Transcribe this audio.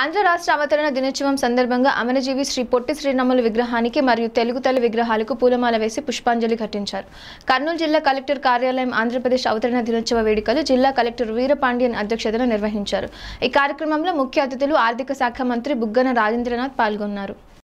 ఆంధ్ర రాష్ట్ర అవతరణ దినోత్సవం సందర్భంగా అమరజీవి శ్రీ పొట్టి శ్రీరాములు విగ్రహానికి మరియు తెలుగు తల్లి విగ్రహాలకు పూలమాల వేసి పుష్పాంజలి ఘటించారు కర్నూలు జిల్లా కలెక్టర్ కార్యాలయం ఆంధ్రప్రదేశ్ అవతరణ దినోత్సవ వేడుకలు జిల్లా కలెక్టర్ వీరపాండియన్ అధ్యక్షతన నిర్వహించారు ఈ కార్యక్రమంలో ముఖ్య అతిథులు ఆర్థిక శాఖ మంత్రి బుగ్గన రాజేంద్రనాథ్ పాల్గొన్నారు